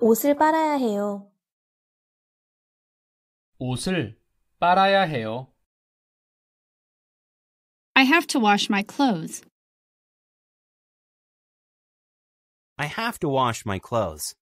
옷을 빨아야 해요. 옷을 빨아야 해요. I have to wash my clothes. I have to wash my clothes.